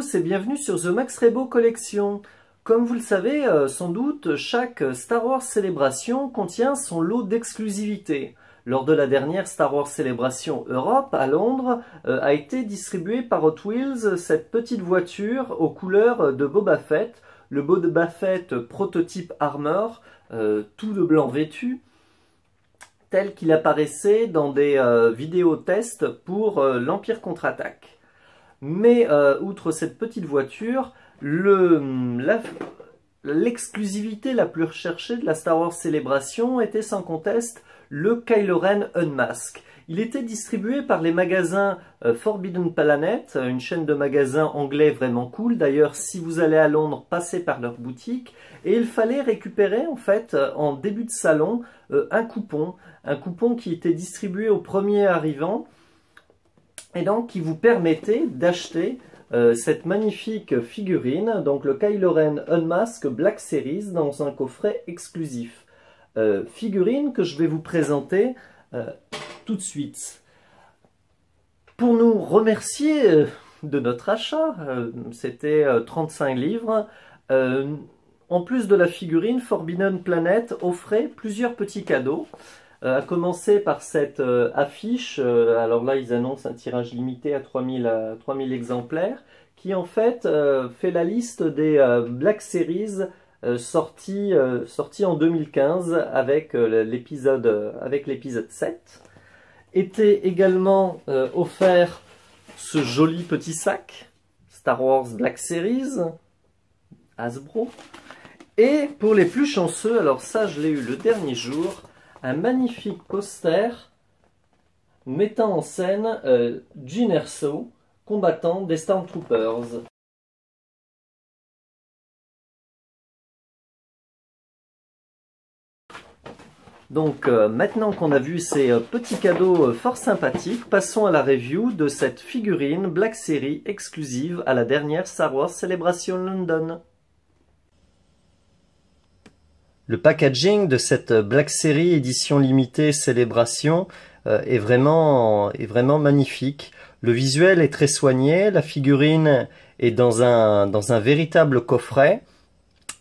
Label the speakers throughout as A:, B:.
A: tous et bienvenue sur The Max Rebo Collection. Comme vous le savez, euh, sans doute, chaque Star Wars Célébration contient son lot d'exclusivité. Lors de la dernière Star Wars Célébration Europe à Londres, euh, a été distribuée par Hot Wheels cette petite voiture aux couleurs de Boba Fett, le Boba Fett prototype armor, euh, tout de blanc vêtu, tel qu'il apparaissait dans des vidéos tests pour l'Empire contre-attaque. Mais euh, outre cette petite voiture, l'exclusivité la, plus recherchée de la Star Wars Célébration était sans conteste le Kylo Ren Unmask. Il était distribué par les magasins euh, Forbidden Planet, euh, une chaîne de magasins anglais vraiment cool. D'ailleurs, si vous allez à Londres, passez par leur boutique. Et il fallait récupérer, en fait, en début de salon, un coupon. Un coupon qui était distribué au premier arrivant et donc qui vous permettait d'acheter euh, cette magnifique figurine, donc le Kylo Ren Unmask Black Series dans un coffret exclusif. Euh, figurine que je vais vous présenter euh, tout de suite. Pour nous remercier de notre achat, c'était 35 livres, en plus de la figurine, Forbidden Planet offrait plusieurs petits cadeaux. Euh, à commencer par cette euh, affiche, euh, alors là ils annoncent un tirage limité à 3000, exemplaires, qui en fait fait la liste des Black Series sorties, sorties en 2015 avec l'épisode avec l'épisode 7. Était également offert ce joli petit sac Star Wars Black Series Hasbro. Et pour les plus chanceux, alors ça je l'ai eu le dernier jour, un magnifique poster mettant en scène euh, Jyn Erso, combattant des Stormtroopers. Donc euh, maintenant qu'on a vu ces euh, petits cadeaux euh, fort sympathiques, passons à la review de cette figurine Black Series exclusive à la dernière Star Wars Celebration London. Le packaging de cette euh, Black Series édition limitée célébration euh, est vraiment est vraiment magnifique. Le visuel est très soigné, la figurine est dans un dans un véritable coffret.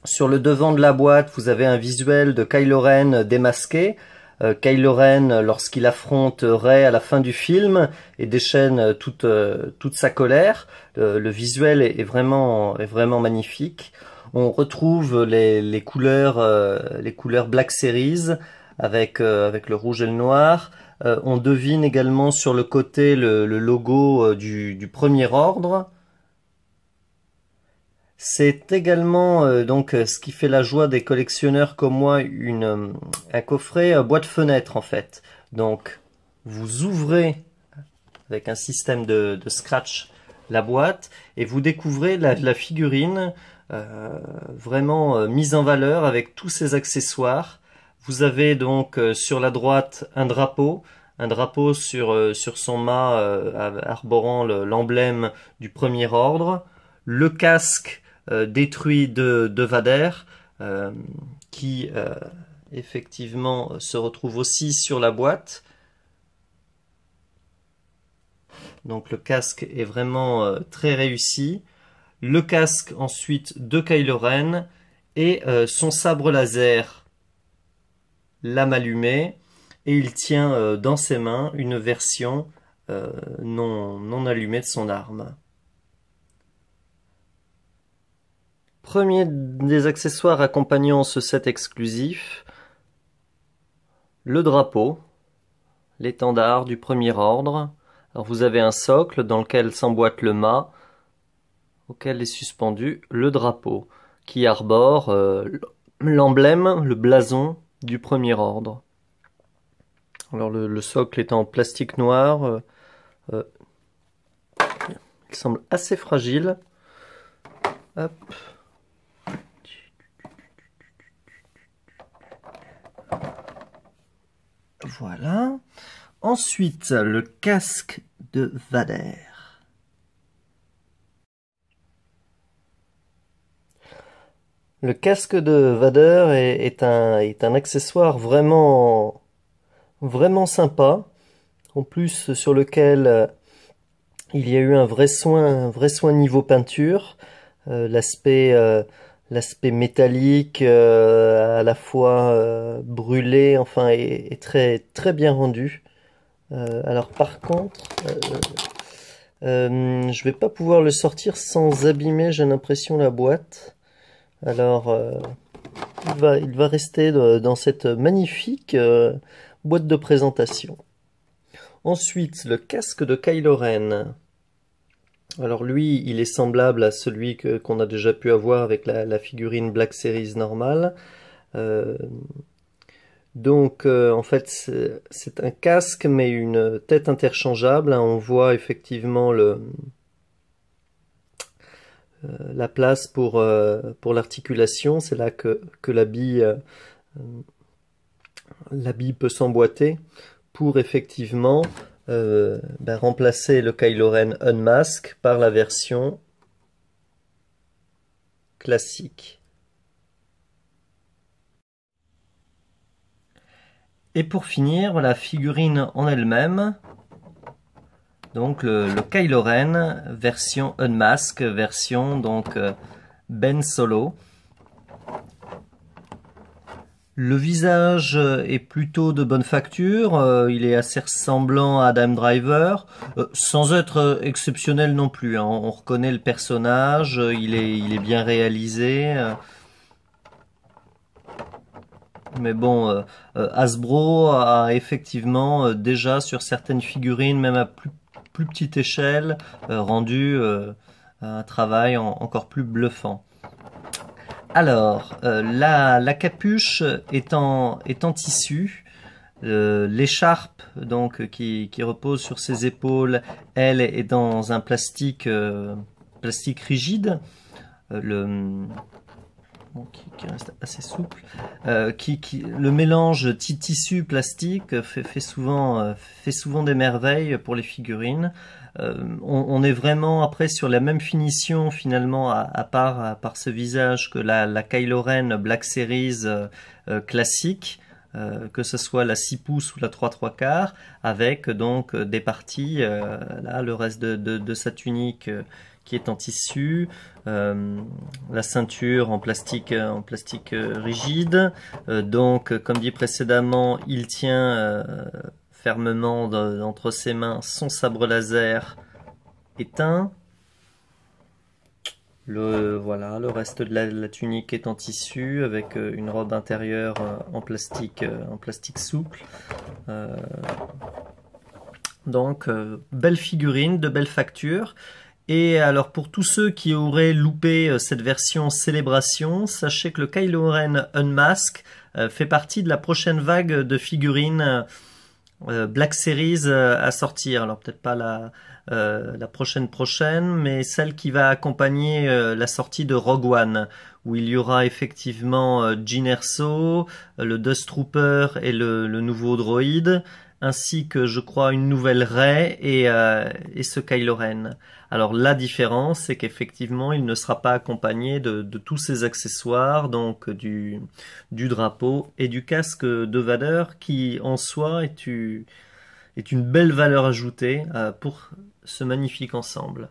A: Sur le devant de la boîte, vous avez un visuel de Kylo Ren démasqué. Euh, Kylo Ren, lorsqu'il affronte Ray à la fin du film et déchaîne toute, toute sa colère, le visuel est, vraiment, est vraiment magnifique on retrouve les, les couleurs, euh, les couleurs Black Series euh, avec, le rouge et le noir. Euh, on devine également sur le côté le, logo du, premier ordre. C'est également donc ce qui fait la joie des collectionneurs comme moi, un coffret boîte fenêtre en fait. Donc vous ouvrez avec un système de, scratch la boîte et vous découvrez la figurine euh, vraiment euh, mise en valeur avec tous ses accessoires. Vous avez donc euh, sur la droite un drapeau, un drapeau sur, sur son mât arborant l'emblème du premier ordre, le casque détruit de, de Vader, qui effectivement se retrouve aussi sur la boîte. Donc le casque est vraiment très réussi le casque ensuite de Kylo Ren et euh, son sabre laser, l'âme allumée, et il tient euh, dans ses mains une version euh, non, non allumée de son arme. Premier des accessoires accompagnant ce set exclusif, le drapeau, l'étendard du premier ordre. vous avez un socle dans lequel s'emboîte le mât, auquel est suspendu le drapeau, qui arbore euh, l'emblème, le blason du premier ordre. Alors le, socle est en plastique noir, euh, euh, il semble assez fragile. Hop. Voilà. Ensuite, le casque de Vader. Le casque de Vader est, un, accessoire vraiment, vraiment sympa, en plus sur lequel euh, il y a eu un vrai soin, un vrai soin niveau peinture, euh, euh, l'aspect métallique à la fois brûlé, enfin est, très très bien rendu. alors par contre, je vais pas pouvoir le sortir sans abîmer, j'ai l'impression la boîte. Alors, euh, il, va, rester euh, dans cette magnifique euh, boîte de présentation. Ensuite, le casque de Kylo Ren. Alors lui, il est semblable à celui qu'on a déjà pu avoir avec la, figurine Black Series normale. donc en fait c'est un casque mais une tête interchangeable. Hein, on voit effectivement le, la place euh, pour, l'articulation, c'est là que, la bille, euh, la bille peut s'emboîter pour effectivement euh, ben, remplacer le Kylo Ren Unmask par la version classique. Et pour finir, la figurine en elle-même, donc le, Kylo Ren version Unmask, version donc euh, Ben Solo. Le visage est plutôt de bonne facture, euh, il est assez ressemblant à Adam Driver, euh, sans être exceptionnel non plus. Hein. On reconnaît le personnage, il est, il est bien réalisé. Mais bon, Hasbro a effectivement déjà sur certaines figurines, même à plus petite échelle, euh, rendu euh, un travail encore plus bluffant. Alors, euh, la, la, capuche est en, tissu, l'écharpe donc qui, qui, repose sur ses épaules, elle est dans un plastique plastique rigide. le, qui, reste assez souple. Euh, qui, le mélange tissu plastique fait, souvent, euh, fait souvent des merveilles pour les figurines. Euh, on, est vraiment après sur la même finition finalement à, part, par ce visage que la, la Kylo Black Series classique. que ce soit la 6 pouces ou la 3 3 quarts, avec donc des parties, là le reste de, de, de sa tunique qui est en tissu, euh, la ceinture en plastique, euh, en plastique euh, rigide. donc, comme dit précédemment, il tient fermement entre ses mains son sabre laser éteint. Le, voilà, le reste de la, tunique est en tissu avec une robe intérieure en plastique, en plastique souple. Donc, belle figurine, de belle facture. Et alors pour tous ceux qui auraient loupé euh, cette version célébration, sachez que le Kylo Ren Unmask euh, fait partie de la prochaine vague de figurines euh, Black Series à sortir. Alors peut-être pas la, prochaine prochaine, mais celle qui va accompagner la sortie de Rogue One, où il y aura effectivement Jin Erso, le Dust Trooper et le nouveau droïde ainsi que je crois une nouvelle Ray euh, et, ce Kylo Ren. Alors la différence, c'est qu'effectivement, il ne sera pas accompagné de, tous ses accessoires, donc du, du, drapeau et du casque de Vader, qui en soi est, est une belle valeur ajoutée euh, pour ce magnifique ensemble.